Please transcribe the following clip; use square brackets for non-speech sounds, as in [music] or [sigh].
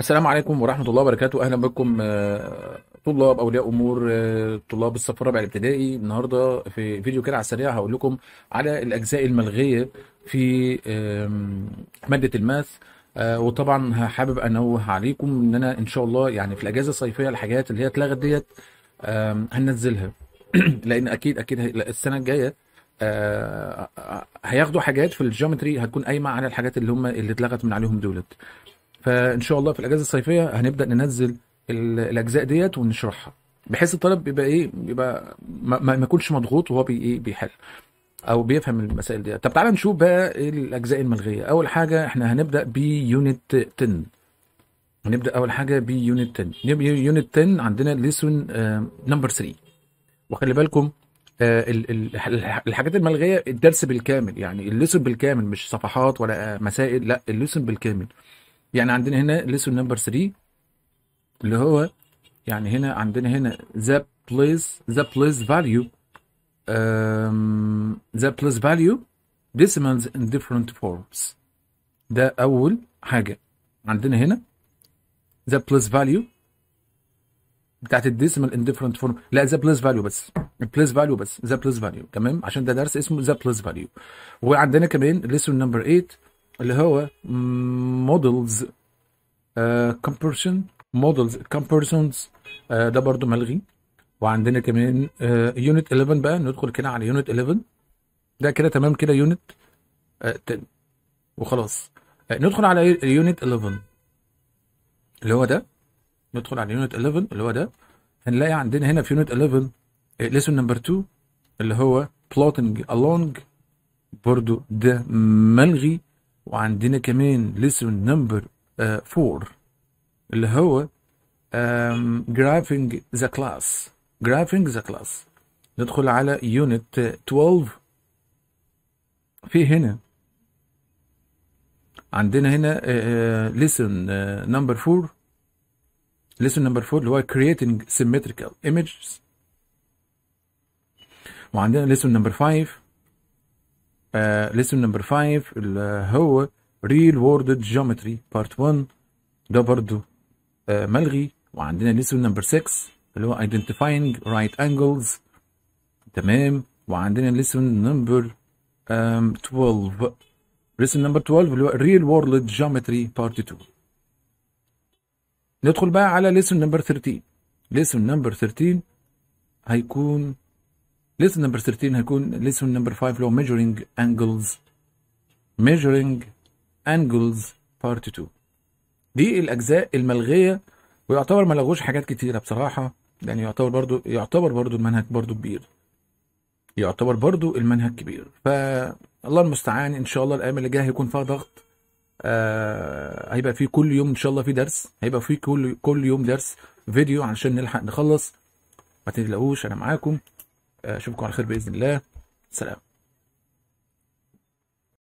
السلام عليكم ورحمة الله وبركاته أهلا بكم آه، طلاب أولياء أمور آه، طلاب الصف الرابع الابتدائي النهاردة في فيديو كده على السريع هقول لكم على الأجزاء الملغية في مادة الماث آه، وطبعا حابب أنوه عليكم إن أنا إن شاء الله يعني في الأجازة الصيفية الحاجات اللي هي اتلغت ديت هننزلها [clears throat] لأن أكيد أكيد السنة الجاية هياخدوا حاجات في الجيومتري هتكون قايمه على الحاجات اللي هم اللي اتلغت من عليهم دولت فان شاء الله في الاجازه الصيفيه هنبدا ننزل الاجزاء ديت ونشرحها بحيث الطالب بيبقى ايه بيبقى ما, ما يكونش مضغوط وهو بي ايه بيحل او بيفهم المسائل دي طب تعالى نشوف بقى الاجزاء الملغيه اول حاجه احنا هنبدا بيونت 10 هنبدا اول حاجه بيونت 10 يونت 10 عندنا ليسون نمبر 3 وخلي بالكم آه، الحاجات الملغيه الدرس بالكامل يعني الليسون بالكامل مش صفحات ولا مسائل لا الليسون بالكامل يعني عندنا هنا ليسون نمبر 3 اللي هو يعني هنا عندنا هنا ذا بليس ذا بليس فاليو ذا بليس فاليو decimals in different forms ده أول حاجة عندنا هنا the plus value بتاعت الديسيمال ان ديفرنت فورم لا ذا بلس فاليو بس البلس فاليو بس ذا بلس فاليو تمام عشان ده درس اسمه ذا بلس فاليو وعندنا كمان ليسون نمبر 8 اللي هو مودلز كومبرشن مودلز كومبرشنز ده برضو ملغي وعندنا كمان يونت آه، 11 بقى ندخل كده على يونت 11 ده كده تمام كده يونت 10 آه، وخلاص آه، ندخل على يونت 11 اللي هو ده ندخل على يونت 11 اللي هو ده هنلاقي عندنا هنا في يونت 11 ليسون نمبر 2 اللي هو بلوتنج along برضو ده ملغي وعندنا كمان ليسون نمبر 4 اللي هو جرافينج ذا كلاس جرافينج ذا كلاس ندخل على يونت 12 في هنا عندنا هنا ليسون نمبر 4 ليسون نمبر 4 اللي هو creating symmetrical images وعندنا ليسون نمبر 5 ليسون نمبر 5 اللي هو ريل وورد جيومتري بارت 1 ده برضو uh, ملغي وعندنا ليسون نمبر 6 اللي هو identifying right angles تمام وعندنا ليسون نمبر 12 ليسون نمبر 12 اللي هو ريل وورد جيومتري بارت 2 ندخل بقى على ليسون نمبر 13 ليسون نمبر 13 هيكون ليسون نمبر 13 هيكون ليسون نمبر 5 اللي هو ميجرينج انجلز ميجرينج انجلز بارت 2 دي الاجزاء الملغيه ويعتبر ما لغوش حاجات كتيره بصراحه يعني يعتبر برضو يعتبر برضو المنهج برضو كبير يعتبر برضو المنهج كبير فالله المستعان ان شاء الله الايام اللي جايه هيكون فيها ضغط آه هيبقى في كل يوم ان شاء الله في درس هيبقى في كل كل يوم درس فيديو علشان نلحق نخلص ما تقلقوش انا معاكم اشوفكم على خير باذن الله سلام